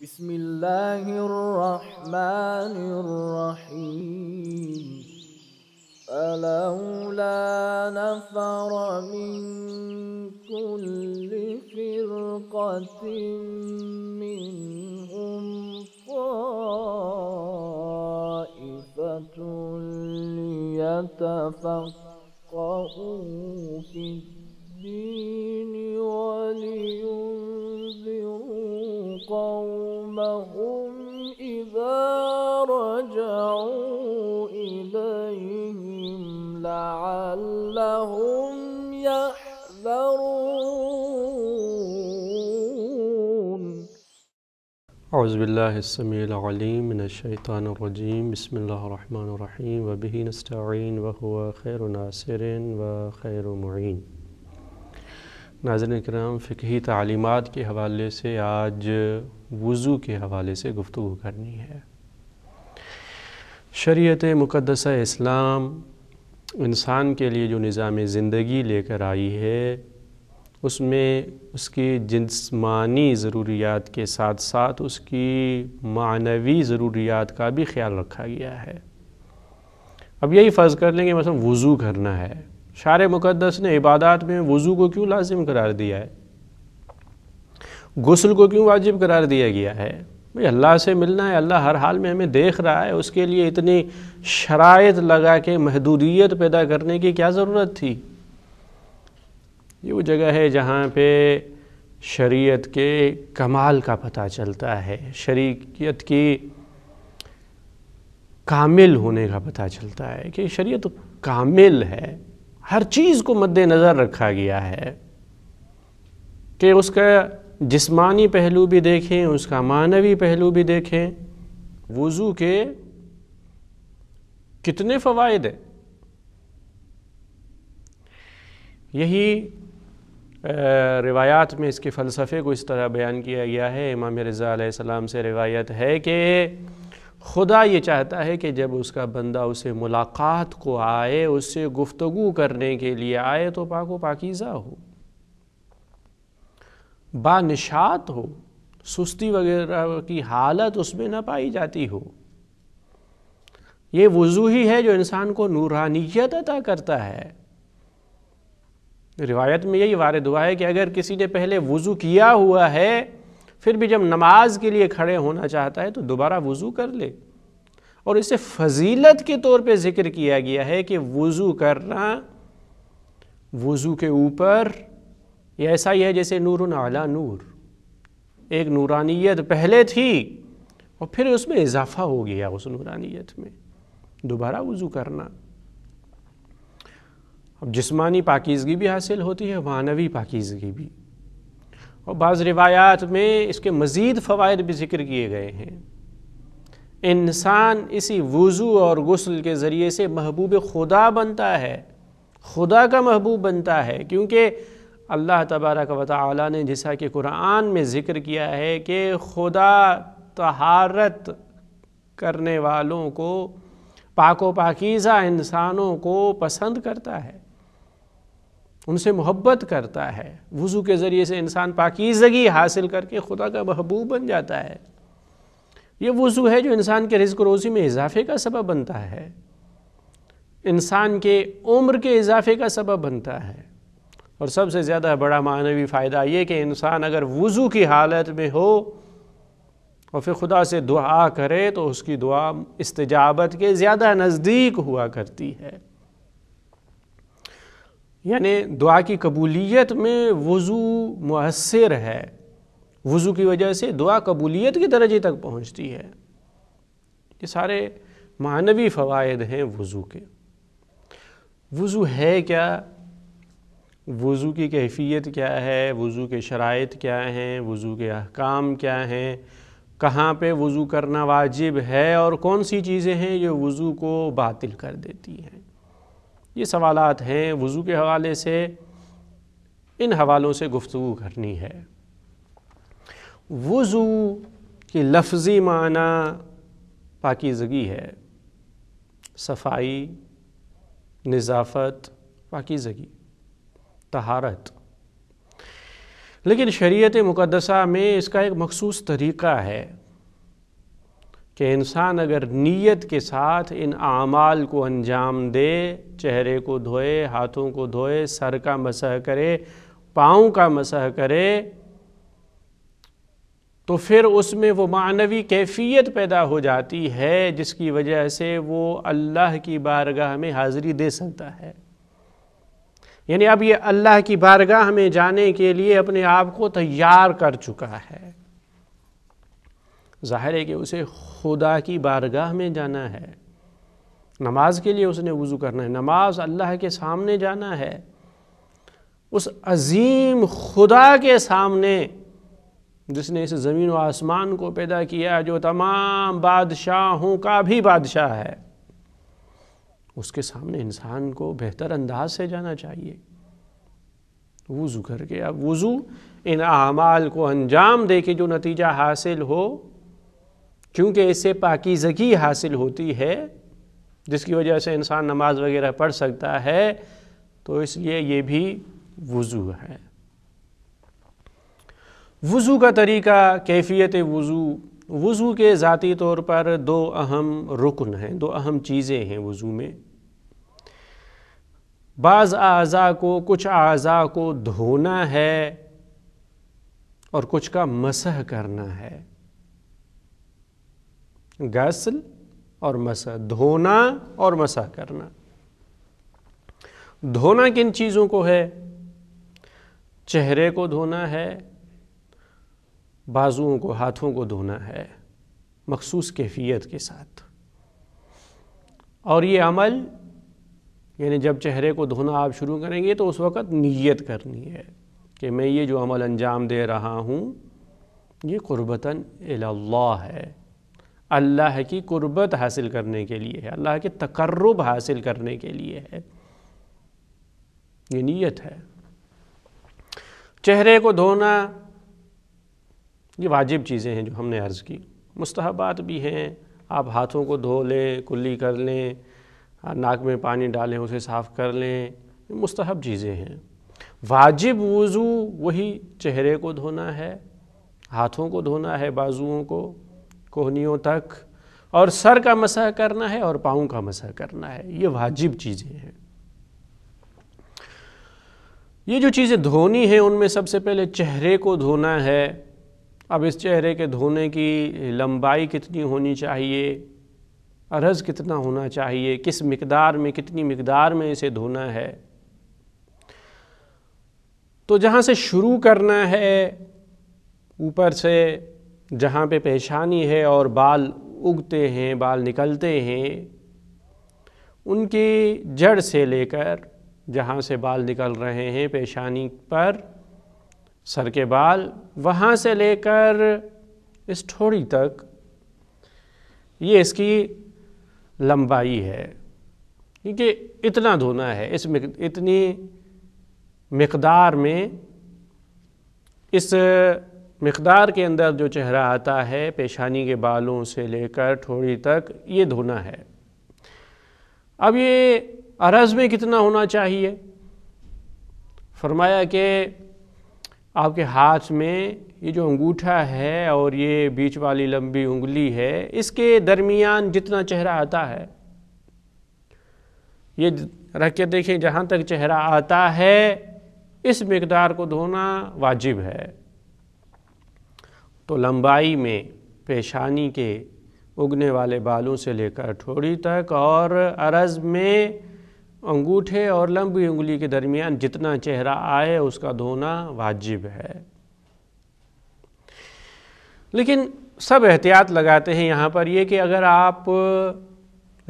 بسم الله الرحمن الرحيم فلولا نفر من كل فرقة منهم طائفة ليتفقهوا في الدين ولينذروا قومهم إذا رجعوا إليهم لعلهم يحذرون أعوذ بالله السميع العليم من الشيطان الرجيم بسم الله الرحمن الرحيم وبه نستعين وهو خير ناصر وخير معين ناظرین اکرام فقہی تعلیمات کے حوالے سے آج وضو کے حوالے سے گفتگو کرنی ہے شریعت مقدسہ اسلام انسان کے لیے جو نظام زندگی لے کر آئی ہے اس میں اس کی جسمانی ضروریات کے ساتھ ساتھ اس کی معنوی ضروریات کا بھی خیال رکھا گیا ہے اب یہی فرض کر لیں کہ مثلا وضو کرنا ہے شار مقدس نے عبادات میں وضو کو کیوں لازم قرار دیا ہے غسل کو کیوں واجب قرار دیا گیا ہے اللہ سے ملنا ہے اللہ ہر حال میں ہمیں دیکھ رہا ہے اس کے لیے اتنی شرائط لگا کے محدودیت پیدا کرنے کی کیا ضرورت تھی یہ وہ جگہ ہے جہاں پہ شریعت کے کمال کا پتہ چلتا ہے شریعت کی کامل ہونے کا پتہ چلتا ہے کہ شریعت کامل ہے ہر چیز کو مد نظر رکھا گیا ہے کہ اس کا جسمانی پہلو بھی دیکھیں اس کا معنوی پہلو بھی دیکھیں وضو کے کتنے فوائد ہیں یہی روایات میں اس کے فلسفے کو اس طرح بیان کیا گیا ہے امام رضا علیہ السلام سے روایت ہے کہ خدا یہ چاہتا ہے کہ جب اس کا بندہ اسے ملاقات کو آئے اسے گفتگو کرنے کے لیے آئے تو پاک و پاکیزہ ہو با نشات ہو سستی وغیرہ کی حالت اس میں نہ پائی جاتی ہو یہ وضو ہی ہے جو انسان کو نورانیت عطا کرتا ہے روایت میں یہی وارد ہوا ہے کہ اگر کسی نے پہلے وضو کیا ہوا ہے پھر بھی جب نماز کے لیے کھڑے ہونا چاہتا ہے تو دوبارہ وضو کر لے اور اسے فضیلت کے طور پہ ذکر کیا گیا ہے کہ وضو کرنا وضو کے اوپر یہ ایسا ہی ہے جیسے نور نورنع نور ایک نورانیت پہلے تھی اور پھر اس میں اضافہ ہو گیا اس نورانیت میں دوبارہ وضو کرنا اب جسمانی پاکیزگی بھی حاصل ہوتی ہے معنوی پاکیزگی بھی اور بعض روایات میں اس کے مزید فوائد بھی ذکر کیے گئے ہیں انسان اسی وضو اور غسل کے ذریعے سے محبوب خدا بنتا ہے خدا کا محبوب بنتا ہے کیونکہ اللہ تبارک و تعالی نے جیسا کہ قرآن میں ذکر کیا ہے کہ خدا طہارت کرنے والوں کو پاک و پاکیزہ انسانوں کو پسند کرتا ہے ان سے محبت کرتا ہے وضو کے ذریعے سے انسان پاکیزگی حاصل کر کے خدا کا محبوب بن جاتا ہے یہ وضو ہے جو انسان کے رزق و روزی میں اضافے کا سبب بنتا ہے انسان کے عمر کے اضافے کا سبب بنتا ہے اور سب سے زیادہ بڑا معنوی فائدہ یہ کہ انسان اگر وضو کی حالت میں ہو اور پھر خدا سے دعا کرے تو اس کی دعا استجابت کے زیادہ نزدیک ہوا کرتی ہے یعنی دعا کی قبولیت میں وضو مؤثر ہے وضو کی وجہ سے دعا قبولیت کے درجے تک پہنچتی ہے یہ سارے معنوی فوائد ہیں وضو کے وضو ہے کیا وضو کی کیفیت کیا ہے وضو کے شرائط کیا ہیں وضو کے احکام کیا ہیں کہاں پہ وضو کرنا واجب ہے اور کون سی چیزیں ہیں جو وضو کو باطل کر دیتی ہیں یہ سوالات ہیں وضو کے حوالے سے ان حوالوں سے گفتگو کرنی ہے وضو کی لفظی معنی پاکیزگی ہے صفائی نظافت پاکیزگی طہارت لیکن شریعت مقدسہ میں اس کا ایک مخصوص طریقہ ہے کہ انسان اگر نیت کے ساتھ ان اعمال کو انجام دے چہرے کو دھوئے ہاتھوں کو دھوئے سر کا مسح کرے پاؤں کا مسح کرے تو پھر اس میں وہ معنوی کیفیت پیدا ہو جاتی ہے جس کی وجہ سے وہ اللہ کی بارگاہ میں حاضری دے سکتا ہے یعنی اب یہ اللہ کی بارگاہ میں جانے کے لیے اپنے آپ کو تیار کر چکا ہے ظاہر ہے کہ اسے خدا کی بارگاہ میں جانا ہے نماز کے لیے اس نے وضو کرنا ہے نماز اللہ کے سامنے جانا ہے اس عظیم خدا کے سامنے جس نے اس زمین و آسمان کو پیدا کیا جو تمام بادشاہوں کا بھی بادشاہ ہے اس کے سامنے انسان کو بہتر انداز سے جانا چاہیے وضو کر کے اب وضو ان اعمال کو انجام دے کے جو نتیجہ حاصل ہو کیونکہ اس سے پاکیزگی حاصل ہوتی ہے جس کی وجہ سے انسان نماز وغیرہ پڑھ سکتا ہے تو اس لیے یہ بھی وضو ہے وضو کا طریقہ کیفیت وضو وضو کے ذاتی طور پر دو اہم رکن ہیں دو اہم چیزیں ہیں وضو میں بعض اعضاء کو کچھ اعضاء کو دھونا ہے اور کچھ کا مسح کرنا ہے غسل اور مسح دھونا اور مسا کرنا دھونا کن چیزوں کو ہے چہرے کو دھونا ہے بازوؤں کو ہاتھوں کو دھونا ہے مخصوص کیفیت کے ساتھ اور یہ عمل یعنی جب چہرے کو دھونا آپ شروع کریں گے تو اس وقت نیت کرنی ہے کہ میں یہ جو عمل انجام دے رہا ہوں یہ قربتاً اللہ ہے اللہ کی قربت حاصل کرنے کے لیے ہے اللہ کے تقرب حاصل کرنے کے لیے ہے یہ نیت ہے چہرے کو دھونا یہ واجب چیزیں ہیں جو ہم نے عرض کی مستحبات بھی ہیں آپ ہاتھوں کو دھو لیں کلی کر لیں ناک میں پانی ڈالیں اسے صاف کر لیں یہ مستحب چیزیں ہیں واجب وضو وہی چہرے کو دھونا ہے ہاتھوں کو دھونا ہے بازوؤں کو کوہنیوں تک اور سر کا مسح کرنا ہے اور پاؤں کا مسح کرنا ہے یہ واجب چیزیں ہیں یہ جو چیزیں دھونی ہیں ان میں سب سے پہلے چہرے کو دھونا ہے اب اس چہرے کے دھونے کی لمبائی کتنی ہونی چاہیے عرض کتنا ہونا چاہیے کس مقدار میں کتنی مقدار میں اسے دھونا ہے تو جہاں سے شروع کرنا ہے اوپر سے جہاں پہ پیشانی ہے اور بال اگتے ہیں بال نکلتے ہیں ان کی جڑ سے لے کر جہاں سے بال نکل رہے ہیں پیشانی پر سر کے بال وہاں سے لے کر اس تھوڑی تک یہ اس کی لمبائی ہے کیونکہ اتنا دھونا ہے اس اتنی مقدار میں اس مقدار کے اندر جو چہرہ آتا ہے پیشانی کے بالوں سے لے کر تھوڑی تک یہ دھونا ہے اب یہ عرض میں کتنا ہونا چاہیے فرمایا کہ آپ کے ہاتھ میں یہ جو انگوٹھا ہے اور یہ بیچ والی لمبی انگلی ہے اس کے درمیان جتنا چہرہ آتا ہے یہ رکھ کے دیکھیں جہاں تک چہرہ آتا ہے اس مقدار کو دھونا واجب ہے تو لمبائی میں پیشانی کے اگنے والے بالوں سے لے کر تھوڑی تک اور عرض میں انگوٹھے اور لمبی انگلی کے درمیان جتنا چہرہ آئے اس کا دھونا واجب ہے لیکن سب احتیاط لگاتے ہیں یہاں پر یہ کہ اگر آپ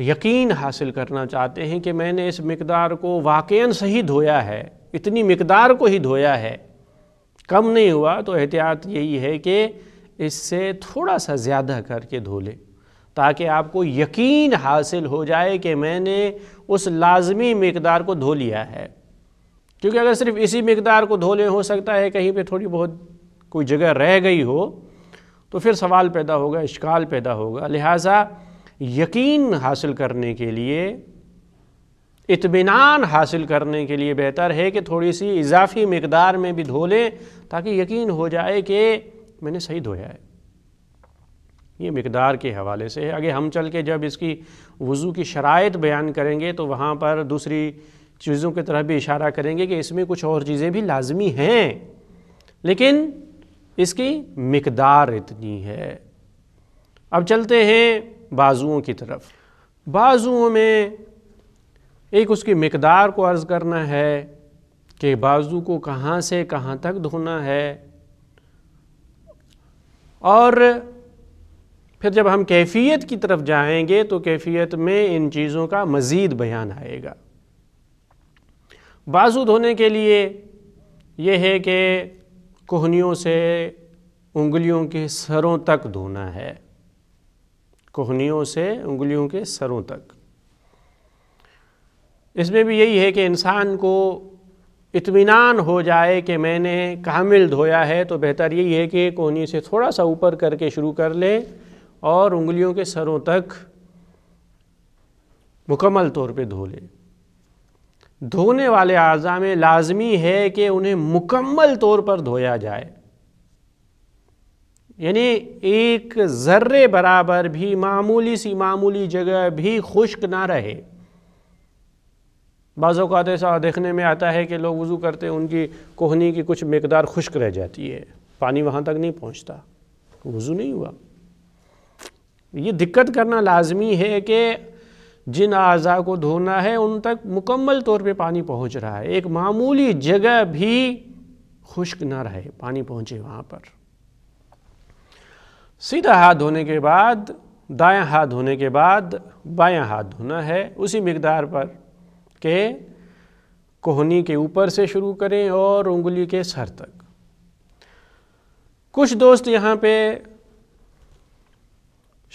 یقین حاصل کرنا چاہتے ہیں کہ میں نے اس مقدار کو واقعاً صحیح دھویا ہے اتنی مقدار کو ہی دھویا ہے کم نہیں ہوا تو احتیاط یہی ہے کہ اس سے تھوڑا سا زیادہ کر کے دھو تاکہ آپ کو یقین حاصل ہو جائے کہ میں نے اس لازمی مقدار کو دھو لیا ہے کیونکہ اگر صرف اسی مقدار کو دھو ہو سکتا ہے کہیں پہ تھوڑی بہت کوئی جگہ رہ گئی ہو تو پھر سوال پیدا ہوگا اشکال پیدا ہوگا لہٰذا یقین حاصل کرنے کے لیے اطمینان حاصل کرنے کے لیے بہتر ہے کہ تھوڑی سی اضافی مقدار میں بھی دھو لیں تاکہ یقین ہو جائے کہ میں نے صحیح دھویا ہے یہ مقدار کے حوالے سے ہے اگر ہم چل کے جب اس کی وضو کی شرائط بیان کریں گے تو وہاں پر دوسری چیزوں کی طرف بھی اشارہ کریں گے کہ اس میں کچھ اور چیزیں بھی لازمی ہیں لیکن اس کی مقدار اتنی ہے اب چلتے ہیں بازوؤں کی طرف بازوؤں میں ایک اس کی مقدار کو عرض کرنا ہے کہ بازو کو کہاں سے کہاں تک دھونا ہے اور پھر جب ہم کیفیت کی طرف جائیں گے تو کیفیت میں ان چیزوں کا مزید بیان آئے گا بازو دھونے کے لیے یہ ہے کہ کوہنیوں سے انگلیوں کے سروں تک دھونا ہے کوہنیوں سے انگلیوں کے سروں تک اس میں بھی یہی ہے کہ انسان کو اطمینان ہو جائے کہ میں نے کامل دھویا ہے تو بہتر یہی ہے کہ کونی سے تھوڑا سا اوپر کر کے شروع کر لیں اور انگلیوں کے سروں تک مکمل طور پہ دھو لیں دھونے والے اعضاء میں لازمی ہے کہ انہیں مکمل طور پر دھویا جائے یعنی ایک ذرے برابر بھی معمولی سی معمولی جگہ بھی خشک نہ رہے بعض اوقات ایسا دیکھنے میں آتا ہے کہ لوگ وضو کرتے ہیں ان کی کوہنی کی کچھ مقدار خشک رہ جاتی ہے پانی وہاں تک نہیں پہنچتا وضو نہیں ہوا یہ دقت کرنا لازمی ہے کہ جن اعضاء کو دھونا ہے ان تک مکمل طور پہ پانی پہنچ رہا ہے ایک معمولی جگہ بھی خشک نہ رہے پانی پہنچے وہاں پر سیدھا ہاتھ دھونے کے بعد دائیں ہاتھ دھونے کے بعد بائیں ہاتھ دھونا ہے اسی مقدار پر کہ کوہنی کے اوپر سے شروع کریں اور انگلی کے سر تک کچھ دوست یہاں پہ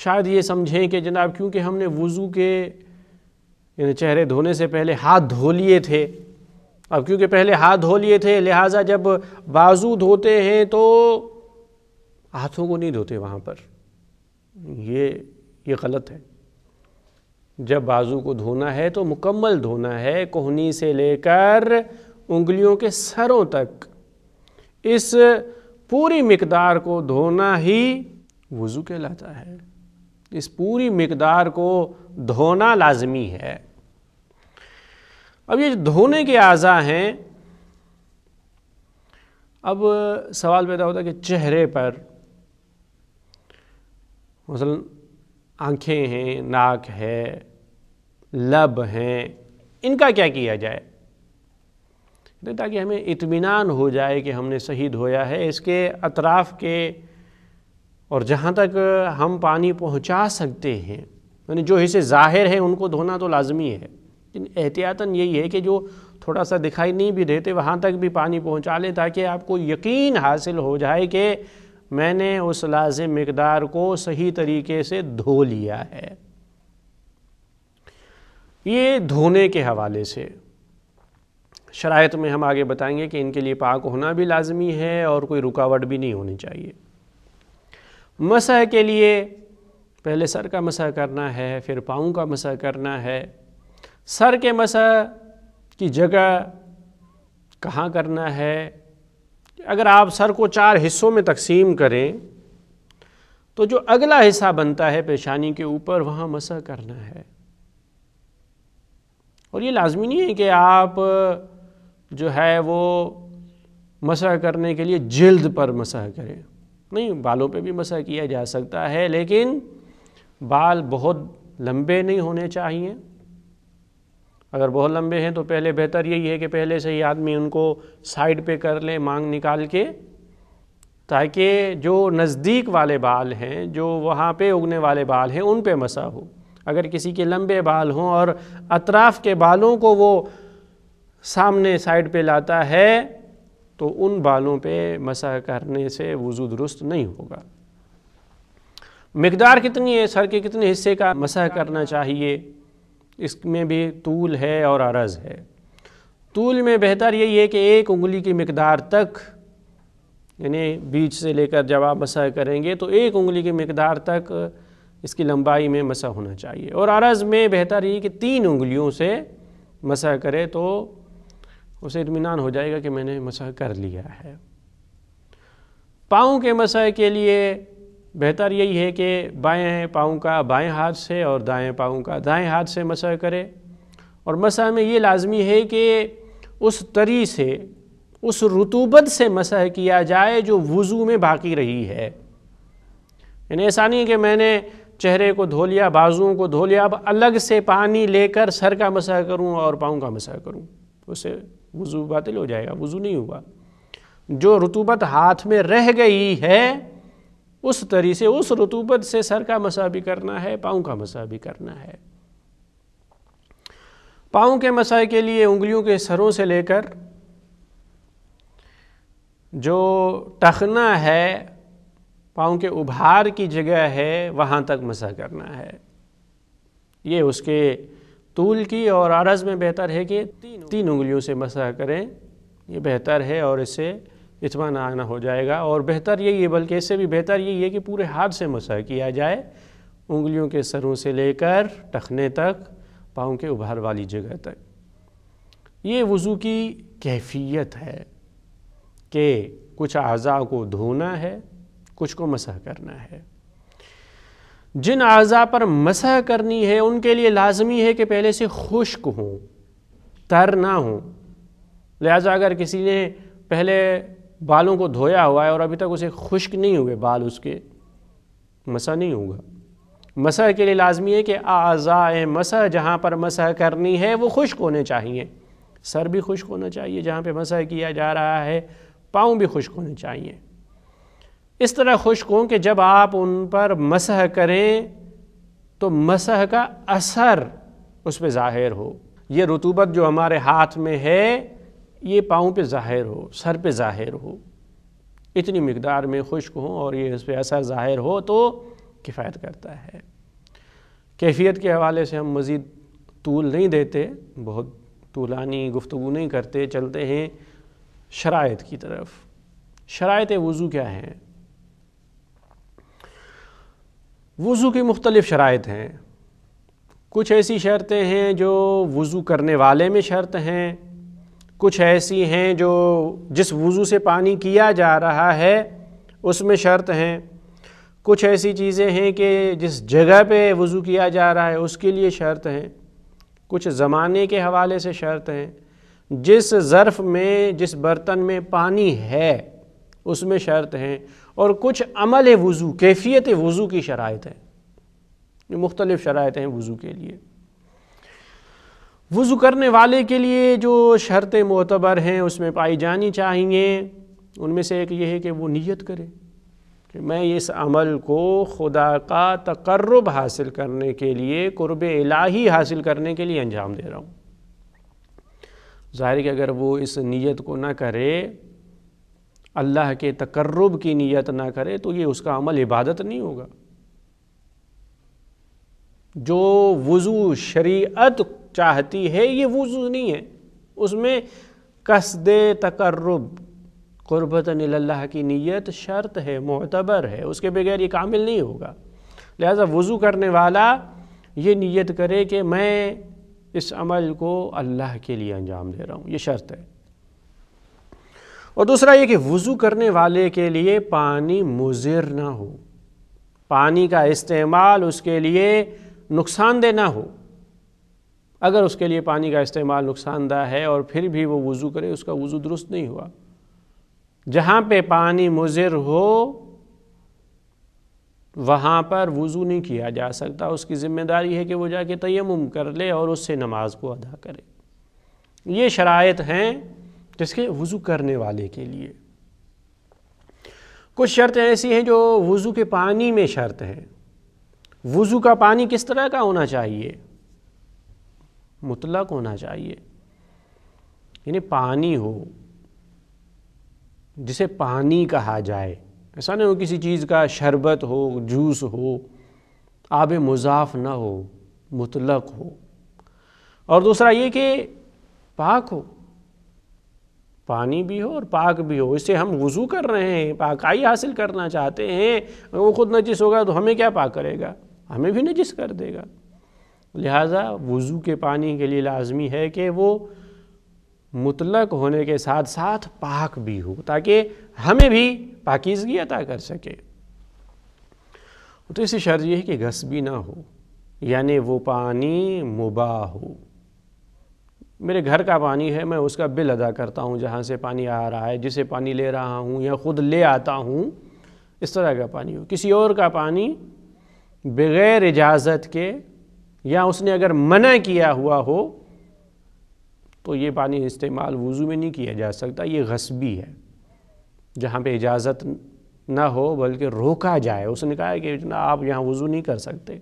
شاید یہ سمجھیں کہ جناب کیونکہ ہم نے وضو کے یعنی چہرے دھونے سے پہلے ہاتھ دھو لیے تھے اب کیونکہ پہلے ہاتھ دھو لیے تھے لہٰذا جب بازو دھوتے ہیں تو ہاتھوں کو نہیں دھوتے وہاں پر یہ غلط ہے جب بازو کو دھونا ہے تو مکمل دھونا ہے کوہنی سے لے کر انگلیوں کے سروں تک اس پوری مقدار کو دھونا ہی وضو کہلاتا ہے اس پوری مقدار کو دھونا لازمی ہے اب یہ دھونے کے آزا ہیں اب سوال پیدا ہوتا ہے کہ چہرے پر مثلاً آنکھیں ہیں ناک ہے لب ہیں ان کا کیا کیا جائے یعنی تاکہ اطمینان ہو جائے کہ ہم نے صحیح دھویا ہے اس کے اطراف کے اور جہاں تک ہم پانی پہنچا سکتے ہیں یعنی جو حصے ظاہر ہیں ان کو دھونا تو لازمی ہے لیکن یہی ہے کہ جو تھوڑا سا دکھائی نہیں بھی دیتے وہاں تک بھی پانی پہنچا لے تاکہ آپ کو یقین حاصل ہو جائے کہ میں نے اس لازم مقدار کو صحیح طریقے سے دھو لیا ہے یہ دھونے کے حوالے سے شرائط میں ہم آگے بتائیں گے کہ ان کے لیے پاک ہونا بھی لازمی ہے اور کوئی رکاوٹ بھی نہیں ہونی چاہیے مسح کے لیے پہلے سر کا مسح کرنا ہے پھر پاؤں کا مسح کرنا ہے سر کے مسح کی جگہ کہاں کرنا ہے اگر آپ سر کو چار حصوں میں تقسیم کریں تو جو اگلا حصہ بنتا ہے پیشانی کے اوپر وہاں مسا کرنا ہے اور یہ لازمی نہیں ہے کہ آپ جو ہے وہ مسح کرنے کے لیے جلد پر مسح کریں نہیں بالوں پہ بھی مسح کیا جا سکتا ہے لیکن بال بہت لمبے نہیں ہونے چاہیے اگر بہت لمبے ہیں تو پہلے بہتر یہی ہے کہ پہلے سے ہی آدمی ان کو سائڈ پہ کر لیں مانگ نکال کے تاکہ جو نزدیک والے بال ہیں جو وہاں پہ اگنے والے بال ہیں ان پہ مسا ہو اگر کسی کے لمبے بال ہوں اور اطراف کے بالوں کو وہ سامنے سائڈ پہ لاتا ہے تو ان بالوں پہ مسا کرنے سے وضو درست نہیں ہوگا مقدار کتنی ہے سر کے کتنے حصے کا مسا کرنا چاہیے اس میں بھی طول ہے اور عرض ہے طول میں بہتر یہی ہے کہ ایک انگلی کی مقدار تک یعنی بیچ سے لے کر جب آپ مسا کریں گے تو ایک انگلی کی مقدار تک اس کی لمبائی میں مسح ہونا چاہیے اور عرض میں بہتر یہ کہ تین انگلیوں سے مسح کرے تو اسے اطمینان ہو جائے گا کہ میں نے مسح کر لیا ہے پاؤں کے مسا کے لیے بہتر یہی ہے کہ بائیں پاؤں کا بائیں ہاتھ سے اور دائیں پاؤں کا دائیں ہاتھ سے مسح کرے اور مسا میں یہ لازمی ہے کہ اس تری سے اس رتوبت سے مسح کیا جائے جو وضو میں باقی رہی ہے یعنی ایسا نہیں کہ میں نے چہرے کو دھو لیا بازوؤں کو دھو لیا اب الگ سے پانی لے کر سر کا مسح کروں اور پاؤں کا مسح کروں اسے وضو باطل ہو جائے گا وضو نہیں ہوا جو رتوبت ہاتھ میں رہ گئی ہے اس طریقے اس رتوبت سے سر کا مسا بھی کرنا ہے پاؤں کا مسا بھی کرنا ہے پاؤں کے مسا کے لیے انگلیوں کے سروں سے لے کر جو ٹخنا ہے پاؤں کے ابھار کی جگہ ہے وہاں تک مسا کرنا ہے یہ اس کے طول کی اور عرض میں بہتر ہے کہ تین انگلیوں سے مسا کریں یہ بہتر ہے اور اس سے اتمان آنا ہو جائے گا اور بہتر یہی ہے بلکہ اس سے بھی بہتر یہی ہے کہ پورے ہاتھ سے مسح کیا جائے انگلیوں کے سروں سے لے کر ٹخنے تک پاؤں کے ابھار والی جگہ تک یہ وضو کی کیفیت ہے کہ کچھ اعضاء کو دھونا ہے کچھ کو مسح کرنا ہے جن اعضاء پر مسح کرنی ہے ان کے لیے لازمی ہے کہ پہلے سے خشک ہوں تر نہ ہوں لہٰذا اگر کسی نے پہلے بالوں کو دھویا ہوا ہے اور ابھی تک اسے خشک نہیں ہوئے بال اس کے مسا نہیں ہوگا مسح کے لیے لازمی ہے کہ آزائے مسح جہاں پر مسح کرنی ہے وہ خشک ہونے چاہیے سر بھی خشک ہونا چاہیے جہاں پہ مسح کیا جا رہا ہے پاؤں بھی خشک ہونے چاہیے اس طرح خشک ہوں کہ جب آپ ان پر مسح کریں تو مسح کا اثر اس پہ ظاہر ہو یہ رتوبت جو ہمارے ہاتھ میں ہے یہ پاؤں پہ ظاہر ہو سر پہ ظاہر ہو اتنی مقدار میں خشک ہوں اور یہ اس پہ ایسا ظاہر ہو تو کفایت کرتا ہے کیفیت کے حوالے سے ہم مزید طول نہیں دیتے بہت طولانی گفتگو نہیں کرتے چلتے ہیں شرائط کی طرف شرائط وضو کیا ہیں وضو کی مختلف شرائط ہیں کچھ ایسی شرطیں ہیں جو وضو کرنے والے میں شرط ہیں کچھ ایسی ہیں جو جس وضو سے پانی کیا جا رہا ہے اس میں شرط ہیں کچھ ایسی چیزیں ہیں کہ جس جگہ پہ وضو کیا جا رہا ہے اس کے لیے شرط ہیں کچھ زمانے کے حوالے سے شرط ہیں جس ظرف میں جس برتن میں پانی ہے اس میں شرط ہیں اور کچھ عمل وضو کیفیت وضو کی شرائط ہے مختلف شرائط ہیں وضو کے لیے وضو کرنے والے کے لیے جو شرط معتبر ہیں اس میں پائی جانی چاہیے ان میں سے ایک یہ ہے کہ وہ نیت کرے کہ میں اس عمل کو خدا کا تقرب حاصل کرنے کے لیے قرب الہی حاصل کرنے کے لیے انجام دے رہا ہوں ظاہر کہ اگر وہ اس نیت کو نہ کرے اللہ کے تقرب کی نیت نہ کرے تو یہ اس کا عمل عبادت نہیں ہوگا جو وضو شریعت چاہتی ہے یہ وضو نہیں ہے اس میں قصد تقرب قربت اللہ کی نیت شرط ہے معتبر ہے اس کے بغیر یہ کامل نہیں ہوگا لہذا وضو کرنے والا یہ نیت کرے کہ میں اس عمل کو اللہ کے لیے انجام دے رہا ہوں یہ شرط ہے اور دوسرا یہ کہ وضو کرنے والے کے لیے پانی مضر نہ ہو پانی کا استعمال اس کے لیے نقصان دہ نہ ہو اگر اس کے لیے پانی کا استعمال نقصان دہ ہے اور پھر بھی وہ وضو کرے اس کا وضو درست نہیں ہوا جہاں پہ پانی مضر ہو وہاں پر وضو نہیں کیا جا سکتا اس کی ذمہ داری ہے کہ وہ جا کے تیمم کر لے اور اس سے نماز کو ادا کرے یہ شرائط ہیں جس کے وضو کرنے والے کے لیے کچھ شرطیں ایسی ہیں جو وضو کے پانی میں شرط ہیں وضو کا پانی کس طرح کا ہونا چاہیے مطلق ہونا چاہیے یعنی پانی ہو جسے پانی کہا جائے ایسا نہیں ہو کسی چیز کا شربت ہو جوس ہو آب مضاف نہ ہو مطلق ہو اور دوسرا یہ کہ پاک ہو پانی بھی ہو اور پاک بھی ہو اس سے ہم وضو کر رہے ہیں پاکائی حاصل کرنا چاہتے ہیں وہ خود نجس ہوگا تو ہمیں کیا پاک کرے گا ہمیں بھی نجس کر دے گا لہٰذا وضو کے پانی کے لیے لازمی ہے کہ وہ مطلق ہونے کے ساتھ ساتھ پاک بھی ہو تاکہ ہمیں بھی پاکیزگی عطا کر سکے تو اس شرط یہ ہے کہ گھس بھی نہ ہو یعنی وہ پانی مباح ہو میرے گھر کا پانی ہے میں اس کا بل ادا کرتا ہوں جہاں سے پانی آ رہا ہے جسے پانی لے رہا ہوں یا خود لے آتا ہوں اس طرح کا پانی ہو کسی اور کا پانی بغیر اجازت کے یا اس نے اگر منع کیا ہوا ہو تو یہ پانی استعمال وضو میں نہیں کیا جا سکتا یہ غصبی ہے جہاں پہ اجازت نہ ہو بلکہ روکا جائے اس نے کہا کہ آپ یہاں وضو نہیں کر سکتے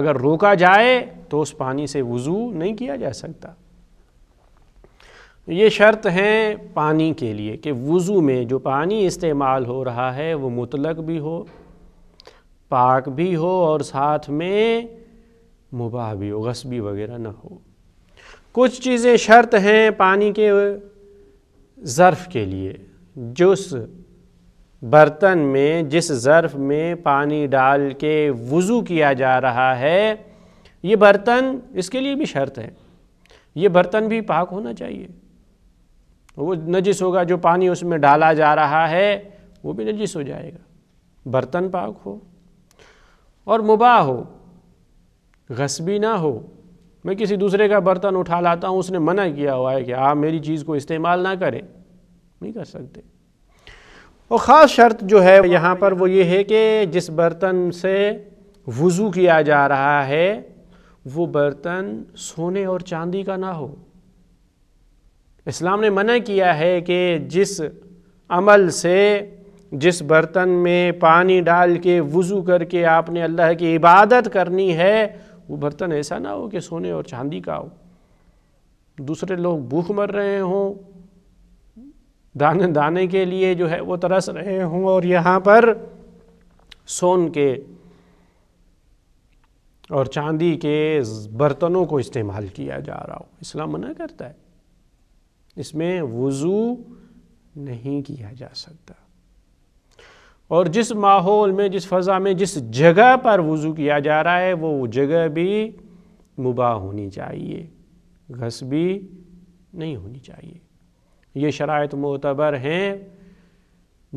اگر روکا جائے تو اس پانی سے وضو نہیں کیا جا سکتا یہ شرط ہے پانی کے لیے کہ وضو میں جو پانی استعمال ہو رہا ہے وہ مطلق بھی ہو پاک بھی ہو اور ساتھ میں مباہ بھی ہو غصبی وغیرہ نہ ہو کچھ چیزیں شرط ہیں پانی کے ظرف کے لیے جو اس برتن میں جس ظرف میں پانی ڈال کے وضو کیا جا رہا ہے یہ برتن اس کے لیے بھی شرط ہے یہ برتن بھی پاک ہونا چاہیے وہ نجس ہوگا جو پانی اس میں ڈالا جا رہا ہے وہ بھی نجس ہو جائے گا برتن پاک ہو اور مباح ہو غصبی نہ ہو میں کسی دوسرے کا برتن اٹھا لاتا ہوں اس نے منع کیا ہوا ہے کہ آپ میری چیز کو استعمال نہ کریں نہیں کر سکتے اور خاص شرط جو ہے یہاں پر وہ یہ ہے کہ جس برتن سے وضو کیا جا رہا ہے وہ برتن سونے اور چاندی کا نہ ہو اسلام نے منع کیا ہے کہ جس عمل سے جس برتن میں پانی ڈال کے وضو کر کے آپ نے اللہ کی عبادت کرنی ہے وہ برتن ایسا نہ ہو کہ سونے اور چاندی کا ہو دوسرے لوگ بھوک مر رہے ہوں دانے دانے کے لیے جو ہے وہ ترس رہے ہوں اور یہاں پر سون کے اور چاندی کے برتنوں کو استعمال کیا جا رہا ہو اسلام منع کرتا ہے اس میں وضو نہیں کیا جا سکتا اور جس ماحول میں جس فضا میں جس جگہ پر وضو کیا جا رہا ہے وہ جگہ بھی مباح ہونی چاہیے گص بھی نہیں ہونی چاہیے یہ شرائط معتبر ہیں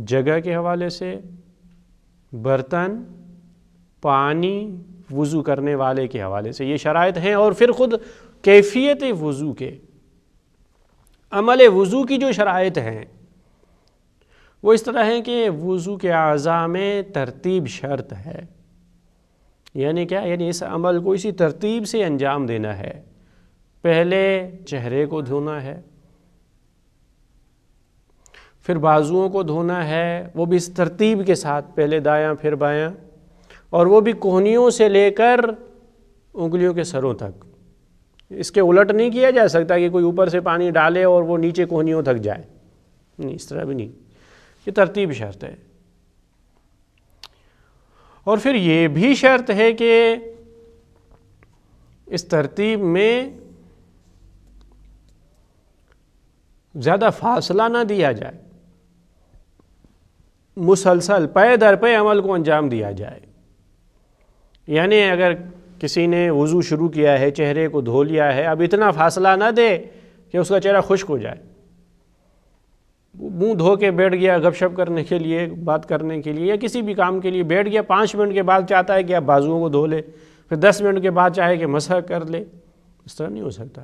جگہ کے حوالے سے برتن پانی وضو کرنے والے کے حوالے سے یہ شرائط ہیں اور پھر خود کیفیت وضو کے عمل وضو کی جو شرائط ہیں وہ اس طرح ہے کہ وضو کے اعضاء میں ترتیب شرط ہے یعنی کیا یعنی اس عمل کو اسی ترتیب سے انجام دینا ہے پہلے چہرے کو دھونا ہے پھر بازوؤں کو دھونا ہے وہ بھی اس ترتیب کے ساتھ پہلے دایاں پھر بایاں اور وہ بھی کوہنیوں سے لے کر انگلیوں کے سروں تک اس کے الٹ نہیں کیا جا سکتا کہ کوئی اوپر سے پانی ڈالے اور وہ نیچے کوہنیوں تک جائے نہیں اس طرح بھی نہیں یہ ترتیب شرط ہے اور پھر یہ بھی شرط ہے کہ اس ترتیب میں زیادہ فاصلہ نہ دیا جائے مسلسل پے پے عمل کو انجام دیا جائے یعنی اگر کسی نے وضو شروع کیا ہے چہرے کو دھو لیا ہے اب اتنا فاصلہ نہ دے کہ اس کا چہرہ خشک ہو جائے منہ دھو کے بیٹھ گیا گپ شپ کرنے کے لیے بات کرنے کے لیے یا کسی بھی کام کے لیے بیٹھ گیا پانچ منٹ کے بعد چاہتا ہے کہ آپ بازوؤں کو دھو لے پھر دس منٹ کے بعد چاہے کہ مسح کر لے اس طرح نہیں ہو سکتا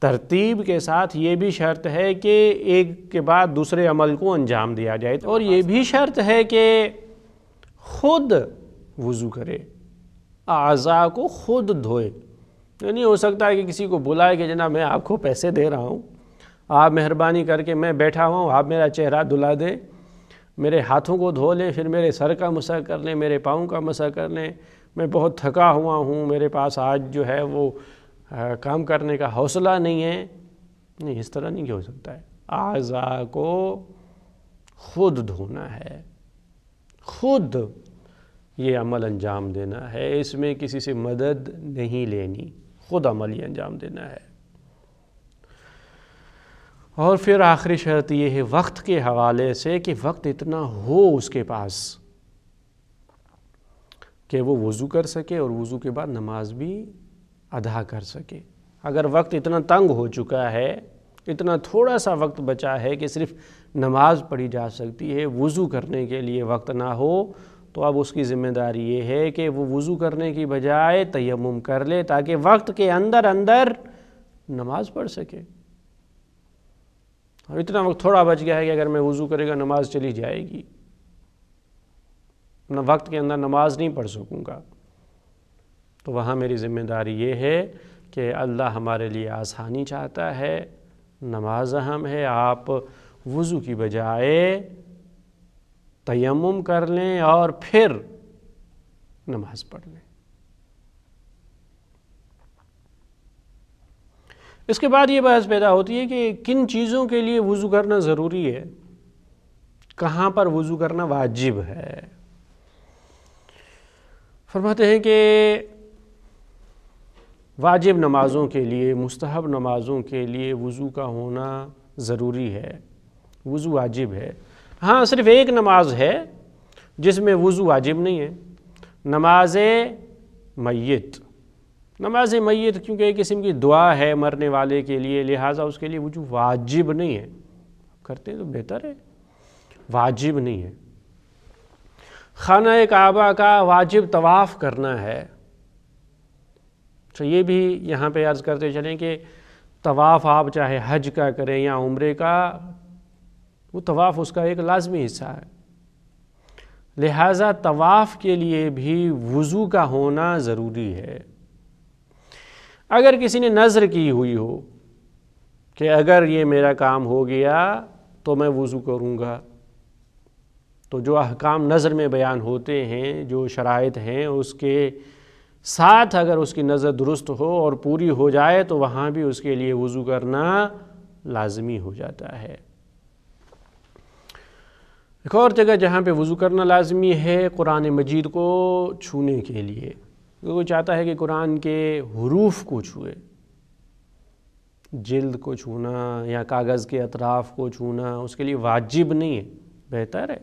ترتیب کے ساتھ یہ بھی شرط ہے کہ ایک کے بعد دوسرے عمل کو انجام دیا جائے اور یہ بھی شرط ہے کہ خود وضو کرے اعضاء کو خود دھوئے نہیں ہو سکتا ہے کہ کسی کو بلائے کہ جناب میں آپ کو پیسے دے رہا ہوں آپ مہربانی کر کے میں بیٹھا ہوں آپ میرا چہرہ دھلا دیں میرے ہاتھوں کو دھو لیں پھر میرے سر کا مسا کر لیں میرے پاؤں کا مسا کر لیں میں بہت تھکا ہوا ہوں میرے پاس آج جو ہے وہ کام کرنے کا حوصلہ نہیں ہے نہیں اس طرح نہیں ہو سکتا ہے آزا کو خود دھونا ہے خود یہ عمل انجام دینا ہے اس میں کسی سے مدد نہیں لینی خود عمل یہ انجام دینا ہے اور پھر آخری شرط یہ ہے وقت کے حوالے سے کہ وقت اتنا ہو اس کے پاس کہ وہ وضو کر سکے اور وضو کے بعد نماز بھی ادا کر سکے اگر وقت اتنا تنگ ہو چکا ہے اتنا تھوڑا سا وقت بچا ہے کہ صرف نماز پڑھی جا سکتی ہے وضو کرنے کے لیے وقت نہ ہو تو اب اس کی ذمہ داری یہ ہے کہ وہ وضو کرنے کی بجائے تیمم کر لے تاکہ وقت کے اندر اندر نماز پڑھ سکے اور اتنا وقت تھوڑا بچ گیا ہے کہ اگر میں وضو کرے گا نماز چلی جائے گی میں وقت کے اندر نماز نہیں پڑھ سکوں گا تو وہاں میری ذمہ داری یہ ہے کہ اللہ ہمارے لیے آسانی چاہتا ہے نماز اہم ہے آپ وضو کی بجائے تیمم کر لیں اور پھر نماز پڑھ لیں اس کے بعد یہ بحث پیدا ہوتی ہے کہ کن چیزوں کے لیے وضو کرنا ضروری ہے کہاں پر وضو کرنا واجب ہے فرماتے ہیں کہ واجب نمازوں کے لیے مستحب نمازوں کے لیے وضو کا ہونا ضروری ہے وضو واجب ہے ہاں صرف ایک نماز ہے جس میں وضو واجب نہیں ہے نماز میت نماز میت کیونکہ ایک قسم کی دعا ہے مرنے والے کے لیے لہٰذا اس کے لیے وجو واجب نہیں ہے کرتے تو بہتر ہے واجب نہیں ہے خانہ کعبہ کا واجب طواف کرنا ہے تو یہ بھی یہاں پہ عرض کرتے چلیں کہ طواف آپ چاہے حج کا کریں یا عمرے کا وہ طواف اس کا ایک لازمی حصہ ہے لہٰذا طواف کے لیے بھی وضو کا ہونا ضروری ہے اگر کسی نے نظر کی ہوئی ہو کہ اگر یہ میرا کام ہو گیا تو میں وضو کروں گا تو جو احکام نظر میں بیان ہوتے ہیں جو شرائط ہیں اس کے ساتھ اگر اس کی نظر درست ہو اور پوری ہو جائے تو وہاں بھی اس کے لیے وضو کرنا لازمی ہو جاتا ہے ایک اور جگہ جہاں پہ وضو کرنا لازمی ہے قرآن مجید کو چھونے کے لیے وہ چاہتا ہے کہ قرآن کے حروف کو چھوئے جلد کو چھونا یا کاغذ کے اطراف کو چھونا اس کے لیے واجب نہیں ہے بہتر ہے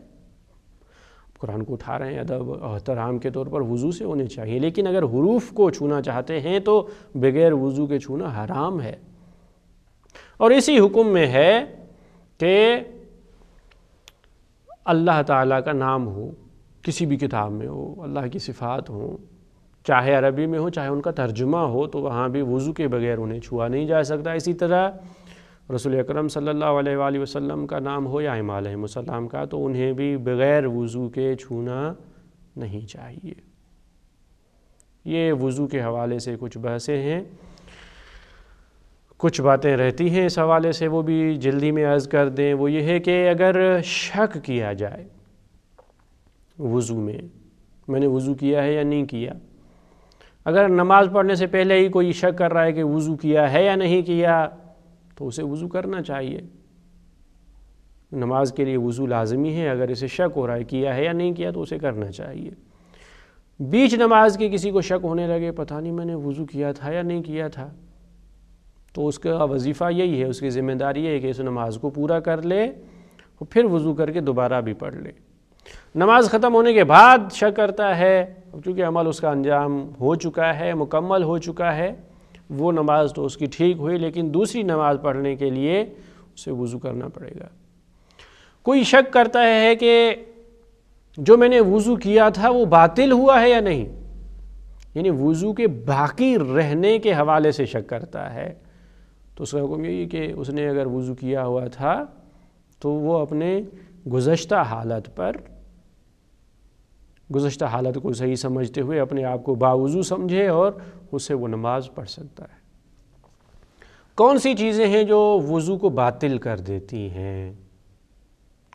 قرآن کو اٹھا رہے ہیں ادب احترام کے طور پر وضو سے ہونے چاہیے لیکن اگر حروف کو چھونا چاہتے ہیں تو بغیر وضو کے چھونا حرام ہے اور اسی حکم میں ہے کہ اللہ تعالیٰ کا نام ہو کسی بھی کتاب میں ہو اللہ کی صفات ہو چاہے عربی میں ہو چاہے ان کا ترجمہ ہو تو وہاں بھی وضو کے بغیر انہیں چھوا نہیں جا سکتا اسی طرح رسول اکرم صلی اللہ علیہ وآلہ وسلم کا نام ہو یا امال وسلم کا تو انہیں بھی بغیر وضو کے چھونا نہیں چاہیے یہ وضو کے حوالے سے کچھ بحثیں ہیں کچھ باتیں رہتی ہیں اس حوالے سے وہ بھی جلدی میں عرض کر دیں وہ یہ ہے کہ اگر شک کیا جائے وضو میں میں نے وضو کیا ہے یا نہیں کیا اگر نماز پڑھنے سے پہلے ہی کوئی شک کر رہا ہے کہ وضو کیا ہے یا نہیں کیا تو اسے وضو کرنا چاہیے نماز کے لیے وضو لازمی ہے اگر اسے شک ہو رہا ہے کیا ہے یا نہیں کیا تو اسے کرنا چاہیے بیچ نماز کے کسی کو شک ہونے لگے پتہ نہیں میں نے وضو کیا تھا یا نہیں کیا تھا تو اس کا وظیفہ یہی ہے اس کی ذمہ داری ہے کہ اس نماز کو پورا کر لے پھر وضو کر کے دوبارہ بھی پڑھ لے نماز ختم ہونے کے بعد شک کرتا ہے چونکہ عمل اس کا انجام ہو چکا ہے مکمل ہو چکا ہے وہ نماز تو اس کی ٹھیک ہوئی لیکن دوسری نماز پڑھنے کے لیے اسے وضو کرنا پڑے گا کوئی شک کرتا ہے کہ جو میں نے وضو کیا تھا وہ باطل ہوا ہے یا نہیں یعنی وضو کے باقی رہنے کے حوالے سے شک کرتا ہے تو اس کا حکم یہی کہ اس نے اگر وضو کیا ہوا تھا تو وہ اپنے گزشتہ حالت پر گزشتہ حالت کو صحیح سمجھتے ہوئے اپنے آپ کو باوضو سمجھے اور اسے وہ نماز پڑھ سکتا ہے کون سی چیزیں ہیں جو وضو کو باطل کر دیتی ہیں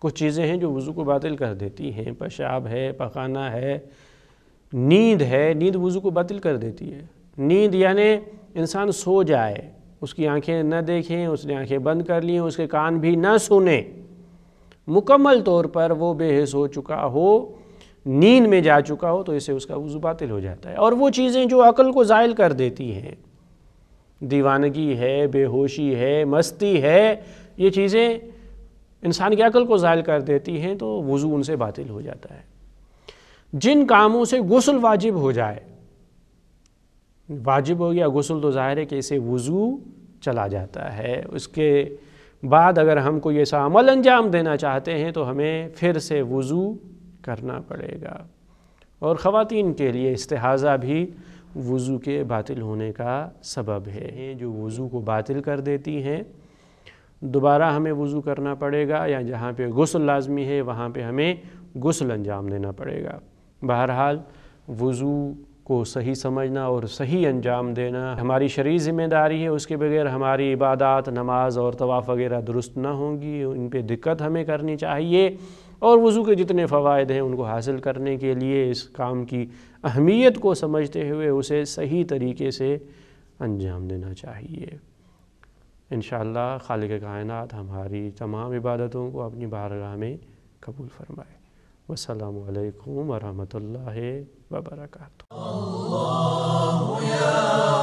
کچھ چیزیں ہیں جو وضو کو باطل کر دیتی ہیں پشاب ہے پخانہ ہے نیند ہے نیند وضو کو باطل کر دیتی ہے نیند یعنی انسان سو جائے اس کی آنکھیں نہ دیکھیں اس نے آنکھیں بند کر لیں اس کے کان بھی نہ سنیں مکمل طور پر وہ بے حص ہو چکا ہو نیند میں جا چکا ہو تو اسے اس کا وضو باطل ہو جاتا ہے اور وہ چیزیں جو عقل کو زائل کر دیتی ہیں دیوانگی ہے بے ہوشی ہے مستی ہے یہ چیزیں انسان کی عقل کو زائل کر دیتی ہیں تو وضو ان سے باطل ہو جاتا ہے جن کاموں سے غسل واجب ہو جائے واجب ہو گیا غسل تو ظاہر ہے کہ اسے وضو چلا جاتا ہے اس کے بعد اگر ہم کو ایسا عمل انجام دینا چاہتے ہیں تو ہمیں پھر سے وضو کرنا پڑے گا اور خواتین کے لیے استحاضہ بھی وضو کے باطل ہونے کا سبب ہے جو وضو کو باطل کر دیتی ہیں دوبارہ ہمیں وضو کرنا پڑے گا یا جہاں پہ غسل لازمی ہے وہاں پہ ہمیں غسل انجام دینا پڑے گا بہرحال وضو کو صحیح سمجھنا اور صحیح انجام دینا ہماری شرعی ذمہ داری ہے اس کے بغیر ہماری عبادات نماز اور طواف وغیرہ درست نہ ہوں گی ان پہ دقت ہمیں کرنی چاہیے اور وضو کے جتنے فوائد ہیں ان کو حاصل کرنے کے لیے اس کام کی اہمیت کو سمجھتے ہوئے اسے صحیح طریقے سے انجام دینا چاہیے انشاءاللہ خالق کائنات ہماری تمام عبادتوں کو اپنی بارگاہ میں قبول فرمائے والسلام علیکم ورحمت اللہ وبرکاتہ